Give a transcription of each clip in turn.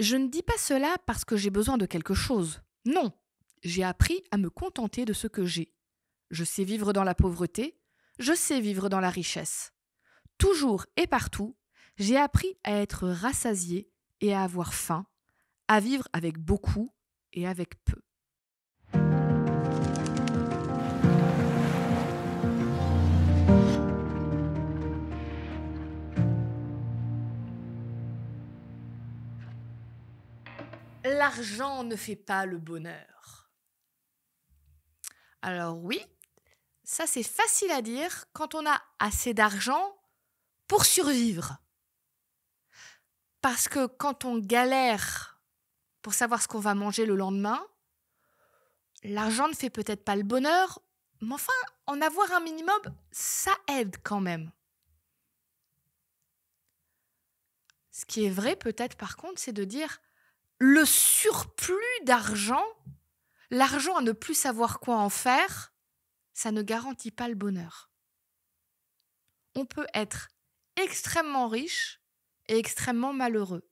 Je ne dis pas cela parce que j'ai besoin de quelque chose. Non, j'ai appris à me contenter de ce que j'ai. Je sais vivre dans la pauvreté, je sais vivre dans la richesse. Toujours et partout, j'ai appris à être rassasié et à avoir faim, à vivre avec beaucoup et avec peu. l'argent ne fait pas le bonheur. Alors oui, ça c'est facile à dire quand on a assez d'argent pour survivre. Parce que quand on galère pour savoir ce qu'on va manger le lendemain, l'argent ne fait peut-être pas le bonheur, mais enfin, en avoir un minimum, ça aide quand même. Ce qui est vrai peut-être par contre, c'est de dire le surplus d'argent, l'argent à ne plus savoir quoi en faire, ça ne garantit pas le bonheur. On peut être extrêmement riche et extrêmement malheureux.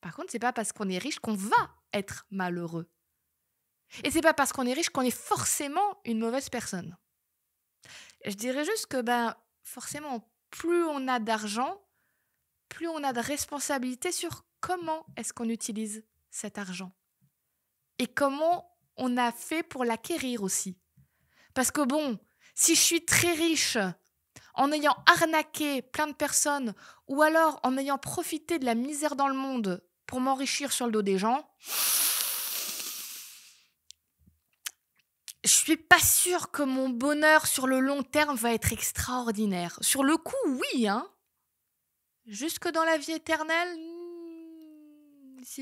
Par contre, n'est pas parce qu'on est riche qu'on va être malheureux. Et c'est pas parce qu'on est riche qu'on est forcément une mauvaise personne. Je dirais juste que ben forcément plus on a d'argent, plus on a de responsabilités sur comment est-ce qu'on utilise cet argent et comment on a fait pour l'acquérir aussi. Parce que bon, si je suis très riche en ayant arnaqué plein de personnes ou alors en ayant profité de la misère dans le monde pour m'enrichir sur le dos des gens, je suis pas sûre que mon bonheur sur le long terme va être extraordinaire. Sur le coup, oui, hein. Jusque dans la vie éternelle,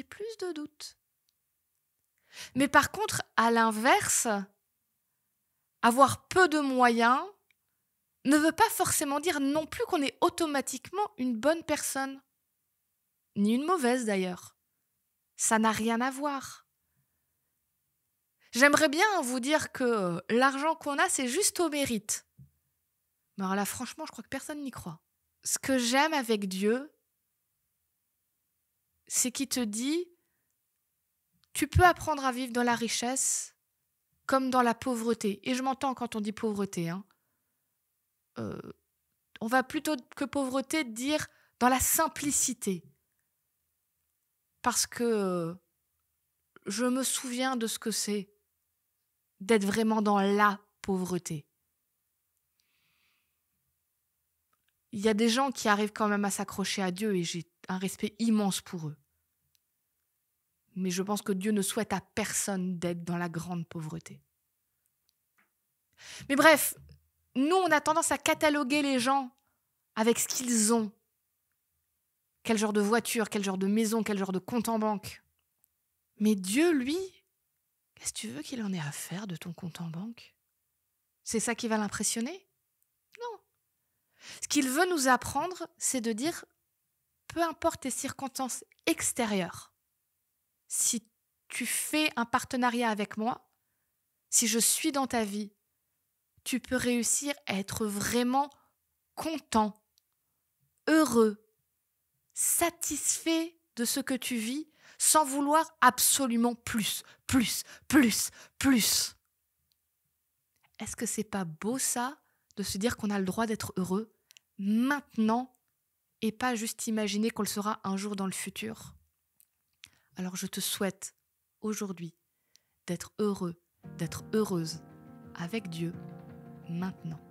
plus de doute. Mais par contre, à l'inverse, avoir peu de moyens ne veut pas forcément dire non plus qu'on est automatiquement une bonne personne, ni une mauvaise d'ailleurs. Ça n'a rien à voir. J'aimerais bien vous dire que euh, l'argent qu'on a, c'est juste au mérite. Mais là, franchement, je crois que personne n'y croit. Ce que j'aime avec Dieu, c'est qui te dit tu peux apprendre à vivre dans la richesse comme dans la pauvreté. Et je m'entends quand on dit pauvreté. Hein. Euh, on va plutôt que pauvreté dire dans la simplicité. Parce que euh, je me souviens de ce que c'est d'être vraiment dans la pauvreté. Il y a des gens qui arrivent quand même à s'accrocher à Dieu et j'ai un respect immense pour eux. Mais je pense que Dieu ne souhaite à personne d'être dans la grande pauvreté. Mais bref, nous, on a tendance à cataloguer les gens avec ce qu'ils ont. Quel genre de voiture, quel genre de maison, quel genre de compte en banque. Mais Dieu, lui, qu'est-ce que tu veux qu'il en ait à faire de ton compte en banque C'est ça qui va l'impressionner Non. Ce qu'il veut nous apprendre, c'est de dire peu importe tes circonstances extérieures, si tu fais un partenariat avec moi, si je suis dans ta vie, tu peux réussir à être vraiment content, heureux, satisfait de ce que tu vis sans vouloir absolument plus, plus, plus, plus. Est-ce que c'est pas beau ça de se dire qu'on a le droit d'être heureux maintenant et pas juste imaginer qu'on le sera un jour dans le futur. Alors je te souhaite aujourd'hui d'être heureux, d'être heureuse avec Dieu maintenant.